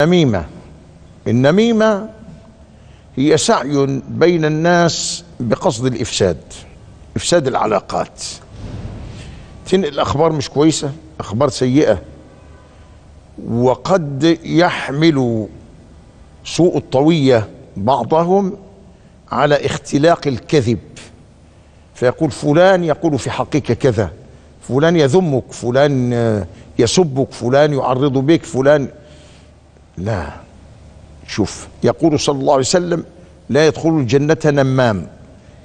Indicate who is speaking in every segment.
Speaker 1: النميمة النميمة هي سعي بين الناس بقصد الإفساد إفساد العلاقات تنقل أخبار مش كويسة أخبار سيئة وقد يحمل سوء الطوية بعضهم على اختلاق الكذب فيقول فلان يقول في حقك كذا فلان يذمك فلان يسبك فلان يعرض بك فلان لا شوف يقول صلى الله عليه وسلم لا يدخل الجنة نمام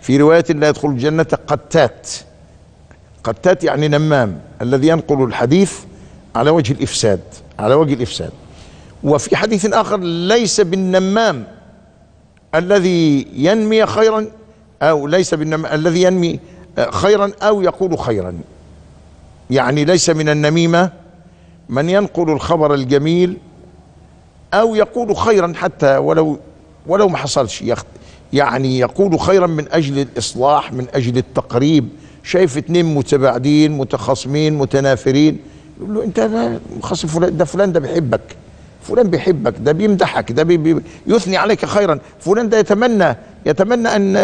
Speaker 1: في رواية لا يدخل الجنة قتات قتات يعني نمام الذي ينقل الحديث على وجه الإفساد على وجه الإفساد وفي حديث آخر ليس بالنمام الذي ينمي خيرا أو ليس بالنمام الذي ينمي آه، خيرا أو يقول خيرا يعني ليس من النميمة من ينقل الخبر الجميل أو يقول خيرا حتى ولو ولو ما حصلش يعني يقول خيرا من أجل الإصلاح من أجل التقريب شايف اتنين متباعدين متخاصمين متنافرين يقول له أنت خاصم فلان ده فلان ده بيحبك فلان بيحبك ده بيمدحك ده بي بي يثني عليك خيرا فلان ده يتمنى يتمنى أن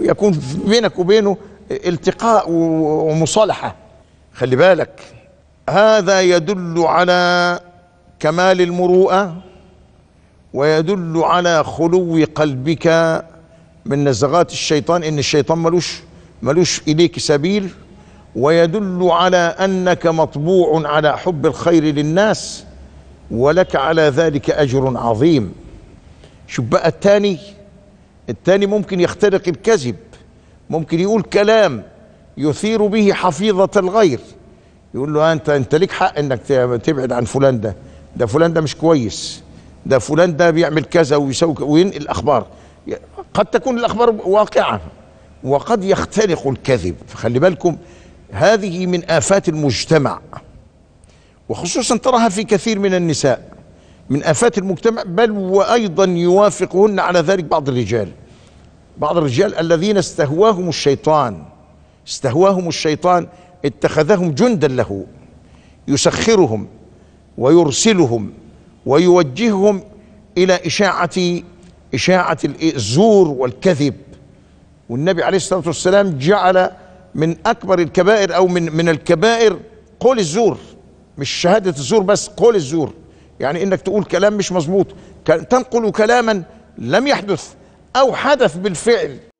Speaker 1: يكون بينك وبينه التقاء ومصالحة خلي بالك هذا يدل على كمال المروءه ويدل على خلو قلبك من نزغات الشيطان ان الشيطان ملوش ملوش اليك سبيل ويدل على انك مطبوع على حب الخير للناس ولك على ذلك اجر عظيم شوف بقى التاني التاني ممكن يخترق الكذب ممكن يقول كلام يثير به حفيظة الغير يقول له انت انت لك حق انك تبعد عن فلان ده ده فلان ده مش كويس ده فلان ده بيعمل كذا ويسوي وينقل الاخبار قد تكون الاخبار واقعه وقد يخترق الكذب فخلي بالكم هذه من افات المجتمع وخصوصا تراها في كثير من النساء من افات المجتمع بل وايضا يوافقهن على ذلك بعض الرجال بعض الرجال الذين استهواهم الشيطان استهواهم الشيطان اتخذهم جندا له يسخرهم ويرسلهم ويوجههم الى اشاعه اشاعه الزور والكذب والنبي عليه الصلاه والسلام جعل من اكبر الكبائر او من من الكبائر قول الزور مش شهاده الزور بس قول الزور يعني انك تقول كلام مش مظبوط تنقل كلاما لم يحدث او حدث بالفعل